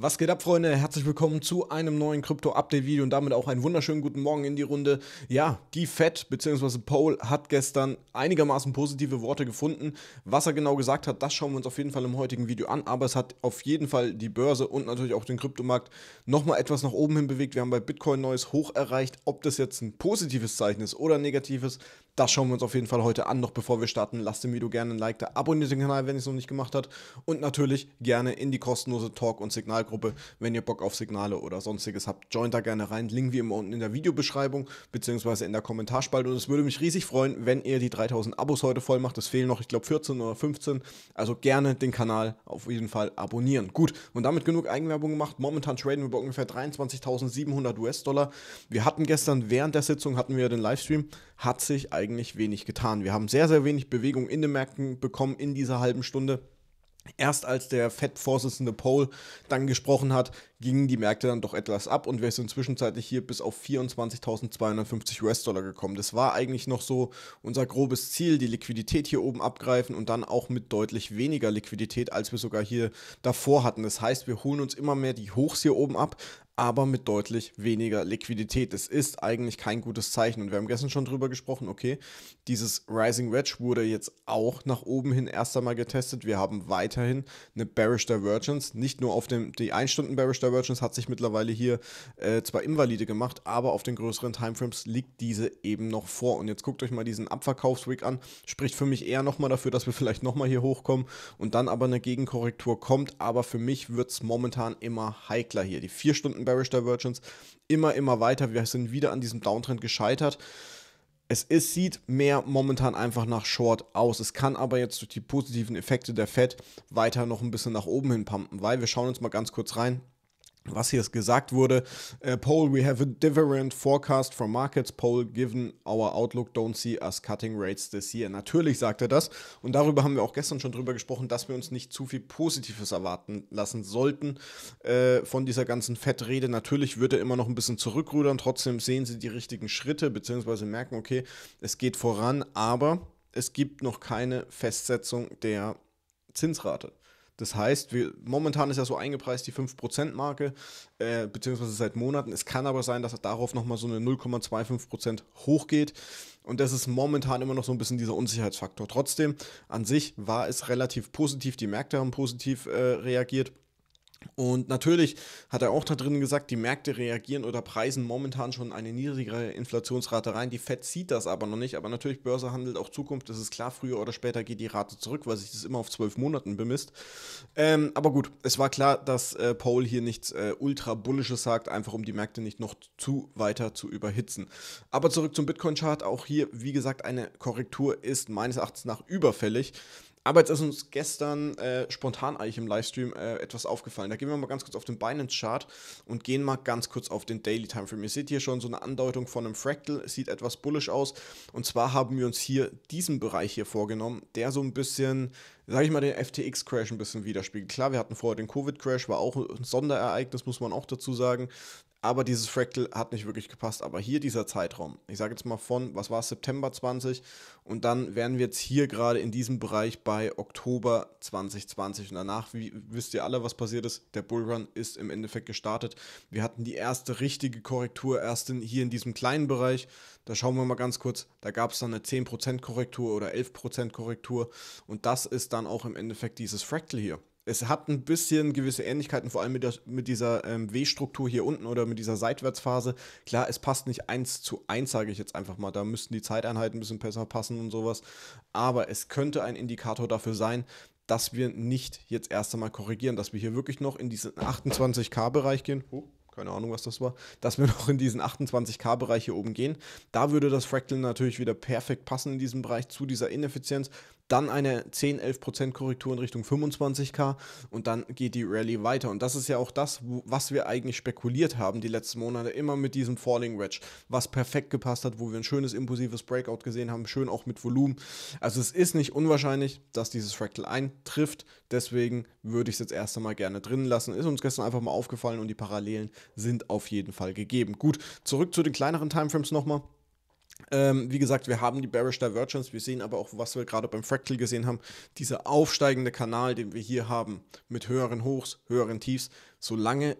Was geht ab, Freunde? Herzlich willkommen zu einem neuen Krypto-Update-Video und damit auch einen wunderschönen guten Morgen in die Runde. Ja, die Fed bzw. Paul hat gestern einigermaßen positive Worte gefunden. Was er genau gesagt hat, das schauen wir uns auf jeden Fall im heutigen Video an, aber es hat auf jeden Fall die Börse und natürlich auch den Kryptomarkt nochmal etwas nach oben hin bewegt. Wir haben bei Bitcoin neues Hoch erreicht. Ob das jetzt ein positives Zeichen ist oder ein negatives, das schauen wir uns auf jeden Fall heute an. Noch bevor wir starten, lasst dem Video gerne ein Like da, abonniert den Kanal, wenn ihr es noch nicht gemacht habt und natürlich gerne in die kostenlose Talk- und Signal- Signalgruppe, wenn ihr Bock auf Signale oder sonstiges habt. Joint da gerne rein. Link wie immer unten in der Videobeschreibung bzw. in der Kommentarspalte. Und es würde mich riesig freuen, wenn ihr die 3000 Abos heute voll macht. Es fehlen noch, ich glaube, 14 oder 15. Also gerne den Kanal auf jeden Fall abonnieren. Gut, und damit genug Eigenwerbung gemacht. Momentan traden wir bei ungefähr 23.700 US-Dollar. Wir hatten gestern während der Sitzung, hatten wir den Livestream, hat sich eigentlich wenig getan. Wir haben sehr, sehr wenig Bewegung in den Märkten bekommen in dieser halben Stunde. Erst als der FED-Vorsitzende Pohl dann gesprochen hat, gingen die Märkte dann doch etwas ab und wir sind zwischenzeitlich hier bis auf 24.250 US-Dollar gekommen. Das war eigentlich noch so unser grobes Ziel, die Liquidität hier oben abgreifen und dann auch mit deutlich weniger Liquidität, als wir sogar hier davor hatten. Das heißt, wir holen uns immer mehr die Hochs hier oben ab, aber mit deutlich weniger Liquidität. Es ist eigentlich kein gutes Zeichen. Und wir haben gestern schon drüber gesprochen, okay, dieses Rising Wedge wurde jetzt auch nach oben hin erst einmal getestet. Wir haben weiterhin eine Bearish Divergence. Nicht nur auf dem, die 1-Stunden Bearish Divergence hat sich mittlerweile hier äh, zwar invalide gemacht, aber auf den größeren Timeframes liegt diese eben noch vor. Und jetzt guckt euch mal diesen Abverkaufsweg an. Spricht für mich eher nochmal dafür, dass wir vielleicht nochmal hier hochkommen und dann aber eine Gegenkorrektur kommt. Aber für mich wird es momentan immer heikler hier. Die 4 Stunden Bearish Divergence immer, immer weiter. Wir sind wieder an diesem Downtrend gescheitert. Es ist, sieht mehr momentan einfach nach Short aus. Es kann aber jetzt durch die positiven Effekte der Fed weiter noch ein bisschen nach oben hin pumpen, weil wir schauen uns mal ganz kurz rein was hier gesagt wurde. Uh, äh, Poll, we have a different forecast from markets. Poll, given our outlook, don't see us cutting rates this year. Natürlich sagt er das. Und darüber haben wir auch gestern schon drüber gesprochen, dass wir uns nicht zu viel Positives erwarten lassen sollten äh, von dieser ganzen Fettrede. Natürlich wird er immer noch ein bisschen zurückrudern. Trotzdem sehen sie die richtigen Schritte, beziehungsweise merken, okay, es geht voran, aber es gibt noch keine Festsetzung der Zinsrate. Das heißt, wir, momentan ist ja so eingepreist die 5%-Marke, äh, beziehungsweise seit Monaten. Es kann aber sein, dass darauf nochmal so eine 0,25% hochgeht. Und das ist momentan immer noch so ein bisschen dieser Unsicherheitsfaktor. Trotzdem, an sich war es relativ positiv. Die Märkte haben positiv äh, reagiert. Und natürlich hat er auch da drin gesagt, die Märkte reagieren oder preisen momentan schon eine niedrigere Inflationsrate rein. Die Fed sieht das aber noch nicht. Aber natürlich, Börse handelt auch Zukunft. Es ist klar, früher oder später geht die Rate zurück, weil sich das immer auf zwölf Monaten bemisst. Ähm, aber gut, es war klar, dass äh, Paul hier nichts äh, ultra bullisches sagt, einfach um die Märkte nicht noch zu weiter zu überhitzen. Aber zurück zum Bitcoin-Chart. Auch hier, wie gesagt, eine Korrektur ist meines Erachtens nach überfällig. Aber jetzt ist uns gestern äh, spontan eigentlich im Livestream äh, etwas aufgefallen. Da gehen wir mal ganz kurz auf den Binance-Chart und gehen mal ganz kurz auf den Daily Timeframe. Ihr seht hier schon so eine Andeutung von einem Fractal, sieht etwas bullisch aus. Und zwar haben wir uns hier diesen Bereich hier vorgenommen, der so ein bisschen, sage ich mal, den FTX-Crash ein bisschen widerspiegelt. Klar, wir hatten vorher den Covid-Crash, war auch ein Sonderereignis, muss man auch dazu sagen aber dieses Fractal hat nicht wirklich gepasst. Aber hier dieser Zeitraum, ich sage jetzt mal von, was war es, September 20 und dann wären wir jetzt hier gerade in diesem Bereich bei Oktober 2020 und danach, wie, wisst ihr alle, was passiert ist, der Bullrun ist im Endeffekt gestartet. Wir hatten die erste richtige Korrektur erst in, hier in diesem kleinen Bereich, da schauen wir mal ganz kurz, da gab es dann eine 10% Korrektur oder 11% Korrektur und das ist dann auch im Endeffekt dieses Fractal hier es hat ein bisschen gewisse Ähnlichkeiten, vor allem mit, der, mit dieser ähm, W-Struktur hier unten oder mit dieser Seitwärtsphase. Klar, es passt nicht eins zu eins, sage ich jetzt einfach mal. Da müssten die Zeiteinheiten ein bisschen besser passen und sowas. Aber es könnte ein Indikator dafür sein, dass wir nicht jetzt erst einmal korrigieren, dass wir hier wirklich noch in diesen 28K-Bereich gehen. Oh, keine Ahnung, was das war. Dass wir noch in diesen 28K-Bereich hier oben gehen. Da würde das Fractal natürlich wieder perfekt passen in diesem Bereich zu dieser Ineffizienz dann eine 10-11% Korrektur in Richtung 25k und dann geht die Rallye weiter. Und das ist ja auch das, was wir eigentlich spekuliert haben die letzten Monate, immer mit diesem Falling Wedge, was perfekt gepasst hat, wo wir ein schönes impulsives Breakout gesehen haben, schön auch mit Volumen. Also es ist nicht unwahrscheinlich, dass dieses Fractal eintrifft, deswegen würde ich es jetzt erst einmal gerne drin lassen. Ist uns gestern einfach mal aufgefallen und die Parallelen sind auf jeden Fall gegeben. Gut, zurück zu den kleineren Timeframes nochmal. Ähm, wie gesagt, wir haben die Bearish Divergence, wir sehen aber auch, was wir gerade beim Fractal gesehen haben, dieser aufsteigende Kanal, den wir hier haben, mit höheren Hochs, höheren Tiefs, solange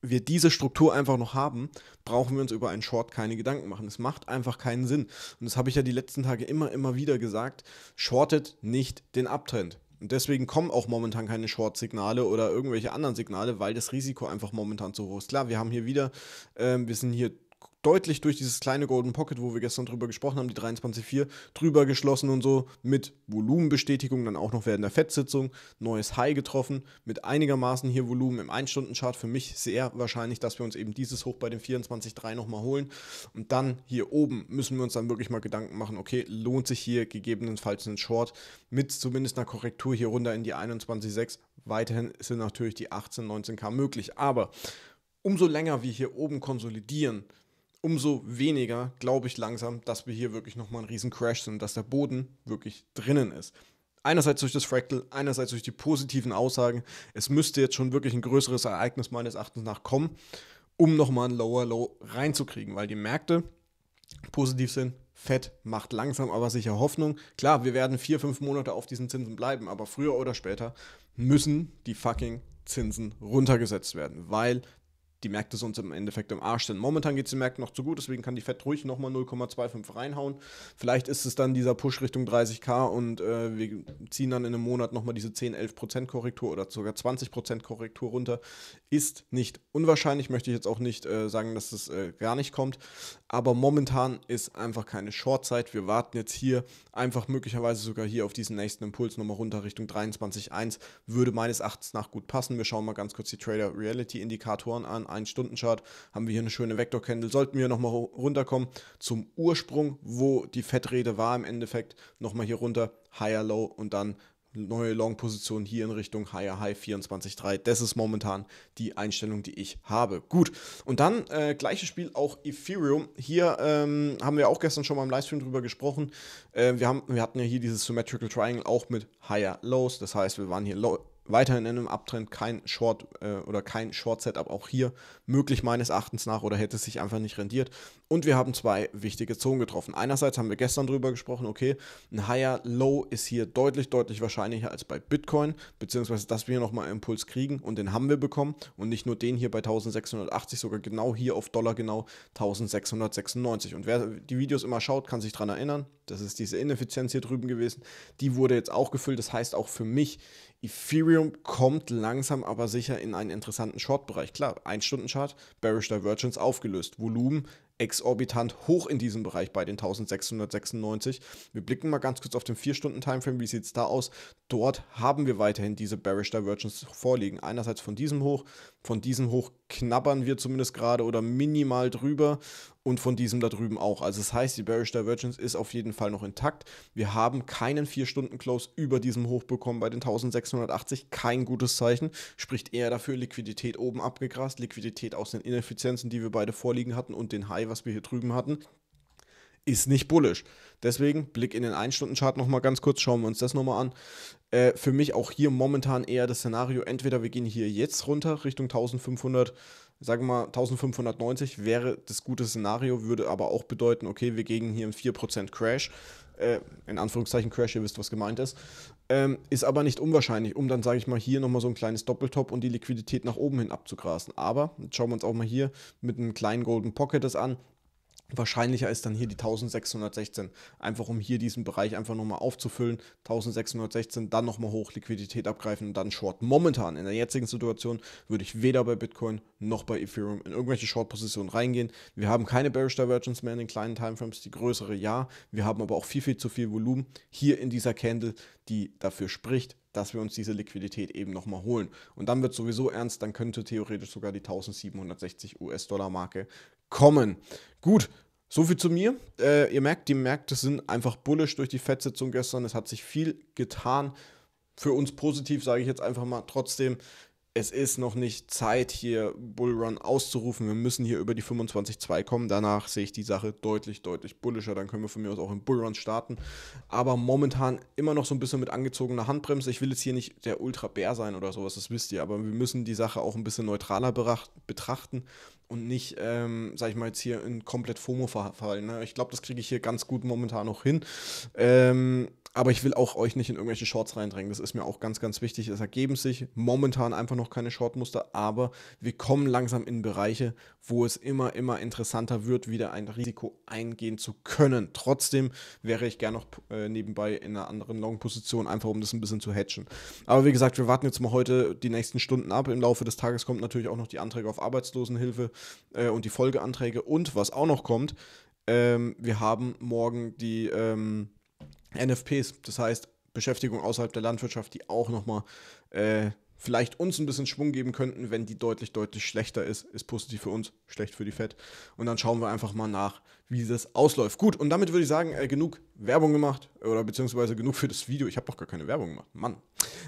wir diese Struktur einfach noch haben, brauchen wir uns über einen Short keine Gedanken machen. Es macht einfach keinen Sinn. Und das habe ich ja die letzten Tage immer, immer wieder gesagt. Shortet nicht den Uptrend. Und deswegen kommen auch momentan keine Short-Signale oder irgendwelche anderen Signale, weil das Risiko einfach momentan zu hoch ist. Klar, wir haben hier wieder, ähm, wir sind hier deutlich durch dieses kleine Golden Pocket, wo wir gestern drüber gesprochen haben, die 23.4, drüber geschlossen und so, mit Volumenbestätigung, dann auch noch während der Fettsitzung, neues High getroffen, mit einigermaßen hier Volumen im 1-Stunden-Chart. Für mich sehr wahrscheinlich, dass wir uns eben dieses Hoch bei den 24.3 nochmal holen. Und dann hier oben müssen wir uns dann wirklich mal Gedanken machen, okay, lohnt sich hier gegebenenfalls ein Short mit zumindest einer Korrektur hier runter in die 21.6. Weiterhin sind natürlich die 18, 19k möglich, aber umso länger wir hier oben konsolidieren, umso weniger glaube ich langsam, dass wir hier wirklich nochmal einen riesen Crash sind, dass der Boden wirklich drinnen ist. Einerseits durch das Fractal, einerseits durch die positiven Aussagen. Es müsste jetzt schon wirklich ein größeres Ereignis meines Erachtens nach kommen, um nochmal ein Lower Low reinzukriegen, weil die Märkte positiv sind. Fett macht langsam aber sicher Hoffnung. Klar, wir werden vier, fünf Monate auf diesen Zinsen bleiben, aber früher oder später müssen die fucking Zinsen runtergesetzt werden, weil die Märkte sonst im Endeffekt im Arsch sind. Momentan geht es den Märkten noch zu gut, deswegen kann die FED ruhig nochmal 0,25 reinhauen. Vielleicht ist es dann dieser Push Richtung 30k und äh, wir ziehen dann in einem Monat nochmal diese 10, 11% Korrektur oder sogar 20% Korrektur runter. Ist nicht unwahrscheinlich, möchte ich jetzt auch nicht äh, sagen, dass es äh, gar nicht kommt. Aber momentan ist einfach keine Shortzeit. Wir warten jetzt hier einfach möglicherweise sogar hier auf diesen nächsten Impuls nochmal runter Richtung 23.1. Würde meines Erachtens nach gut passen. Wir schauen mal ganz kurz die Trader Reality Indikatoren an. Ein Stundenchart haben wir hier eine schöne Vector Candle. Sollten wir nochmal runterkommen zum Ursprung, wo die Fettrede war im Endeffekt, nochmal hier runter, Higher Low und dann neue Long-Position hier in Richtung Higher High 24.3. Das ist momentan die Einstellung, die ich habe. Gut, und dann äh, gleiches Spiel auch Ethereum. Hier ähm, haben wir auch gestern schon mal im Livestream drüber gesprochen. Äh, wir, haben, wir hatten ja hier dieses Symmetrical Triangle auch mit Higher Lows. Das heißt, wir waren hier low, weiterhin in einem Abtrend kein Short äh, oder kein Short-Setup auch hier möglich meines Erachtens nach oder hätte es sich einfach nicht rendiert. Und wir haben zwei wichtige Zonen getroffen. Einerseits haben wir gestern drüber gesprochen, okay, ein higher Low ist hier deutlich, deutlich wahrscheinlicher als bei Bitcoin, beziehungsweise dass wir hier nochmal einen Impuls kriegen und den haben wir bekommen und nicht nur den hier bei 1680, sogar genau hier auf Dollar genau 1696. Und wer die Videos immer schaut, kann sich daran erinnern, das ist diese Ineffizienz hier drüben gewesen, die wurde jetzt auch gefüllt. Das heißt auch für mich, Ethereum Ethereum kommt langsam aber sicher in einen interessanten Short-Bereich. Klar, 1-Stunden-Chart, Bearish Divergence aufgelöst, Volumen exorbitant hoch in diesem Bereich bei den 1696. Wir blicken mal ganz kurz auf den 4-Stunden-Timeframe, wie sieht es da aus? Dort haben wir weiterhin diese Bearish Divergence vorliegen. Einerseits von diesem Hoch, von diesem Hoch knabbern wir zumindest gerade oder minimal drüber und von diesem da drüben auch. Also das heißt, die Bearish Divergence ist auf jeden Fall noch intakt. Wir haben keinen 4-Stunden-Close über diesem Hoch bekommen bei den 1680. Kein gutes Zeichen. Spricht eher dafür, Liquidität oben abgegrast, Liquidität aus den Ineffizienzen, die wir beide vorliegen hatten und den High, was wir hier drüben hatten ist nicht bullisch. Deswegen Blick in den 1-Stunden-Chart nochmal ganz kurz, schauen wir uns das nochmal an. Äh, für mich auch hier momentan eher das Szenario, entweder wir gehen hier jetzt runter Richtung 1500 sagen wir mal 1590 wäre das gute Szenario, würde aber auch bedeuten, okay, wir gehen hier einen 4% Crash, äh, in Anführungszeichen Crash, ihr wisst, was gemeint ist, ähm, ist aber nicht unwahrscheinlich, um dann, sage ich mal, hier nochmal so ein kleines Doppeltop und die Liquidität nach oben hin abzugrasen. Aber, jetzt schauen wir uns auch mal hier mit einem kleinen Golden Pocket das an, Wahrscheinlicher ist dann hier die 1616, einfach um hier diesen Bereich einfach nochmal aufzufüllen. 1616, dann nochmal hoch, Liquidität abgreifen und dann Short. Momentan in der jetzigen Situation würde ich weder bei Bitcoin noch bei Ethereum in irgendwelche Short-Positionen reingehen. Wir haben keine Bearish Divergence mehr in den kleinen Timeframes, die größere ja. Wir haben aber auch viel, viel zu viel Volumen hier in dieser Candle, die dafür spricht, dass wir uns diese Liquidität eben nochmal holen. Und dann wird sowieso ernst, dann könnte theoretisch sogar die 1760 US-Dollar-Marke kommen. Gut, soviel zu mir. Äh, ihr merkt, die Märkte sind einfach bullisch durch die Fettsitzung gestern. Es hat sich viel getan. Für uns positiv, sage ich jetzt einfach mal. Trotzdem es ist noch nicht Zeit, hier Bullrun auszurufen. Wir müssen hier über die 25.2 kommen. Danach sehe ich die Sache deutlich, deutlich bullischer. Dann können wir von mir aus auch in Bullrun starten. Aber momentan immer noch so ein bisschen mit angezogener Handbremse. Ich will jetzt hier nicht der Ultra-Bär sein oder sowas, das wisst ihr. Aber wir müssen die Sache auch ein bisschen neutraler betrachten und nicht, ähm, sag ich mal, jetzt hier in komplett FOMO verfallen. Ne? Ich glaube, das kriege ich hier ganz gut momentan noch hin. Ähm, aber ich will auch euch nicht in irgendwelche Shorts reindrängen. Das ist mir auch ganz, ganz wichtig. Es ergeben sich momentan einfach noch keine Shortmuster, aber wir kommen langsam in Bereiche, wo es immer, immer interessanter wird, wieder ein Risiko eingehen zu können. Trotzdem wäre ich gerne noch äh, nebenbei in einer anderen Long-Position, einfach um das ein bisschen zu hatchen. Aber wie gesagt, wir warten jetzt mal heute die nächsten Stunden ab. Im Laufe des Tages kommt natürlich auch noch die Anträge auf Arbeitslosenhilfe äh, und die Folgeanträge. Und was auch noch kommt, ähm, wir haben morgen die. Ähm, NFPs, das heißt Beschäftigung außerhalb der Landwirtschaft, die auch nochmal äh, vielleicht uns ein bisschen Schwung geben könnten, wenn die deutlich, deutlich schlechter ist. Ist positiv für uns, schlecht für die FED. Und dann schauen wir einfach mal nach, wie das ausläuft. Gut, und damit würde ich sagen, äh, genug Werbung gemacht oder beziehungsweise genug für das Video. Ich habe doch gar keine Werbung gemacht. Mann.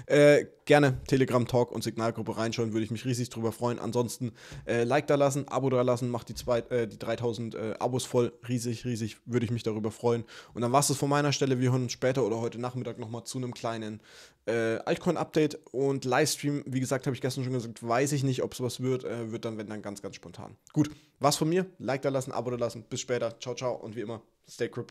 Äh, gerne Telegram Talk und Signalgruppe reinschauen, würde ich mich riesig drüber freuen. Ansonsten äh, Like da lassen, Abo da lassen, macht die, zwei, äh, die 3000 äh, Abos voll. Riesig, riesig, würde ich mich darüber freuen. Und dann war es das von meiner Stelle. Wir hören uns später oder heute Nachmittag nochmal zu einem kleinen äh, Altcoin-Update und Livestream Livestream, wie gesagt, habe ich gestern schon gesagt, weiß ich nicht, ob es was wird. Äh, wird dann, wenn dann, ganz, ganz spontan. Gut, was von mir. Like da lassen, Abo da lassen. Bis später. Ciao, ciao. Und wie immer, stay crypto.